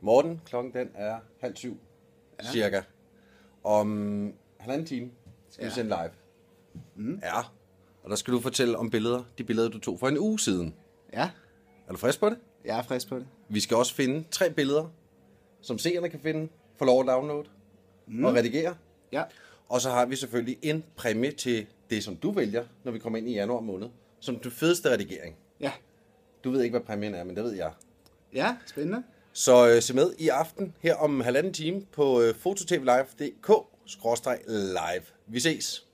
Morten, klokken den er halv syv, ja. cirka. Om halvanden time skal ja. vi sende live. Mm. Ja. Og der skal du fortælle om billeder, de billeder, du tog for en uge siden. Ja. Er du frisk på det? Jeg er frisk på det. Vi skal også finde tre billeder, som seerne kan finde, få lov at downloade mm. og redigere. Ja. Og så har vi selvfølgelig en præmie til det, som du vælger, når vi kommer ind i januar måned, som den fedeste redigering. Ja. Du ved ikke, hvad præmien er, men det ved jeg. Ja, spændende. Så øh, se med i aften her om halvanden time på øh, fototv live Vi ses!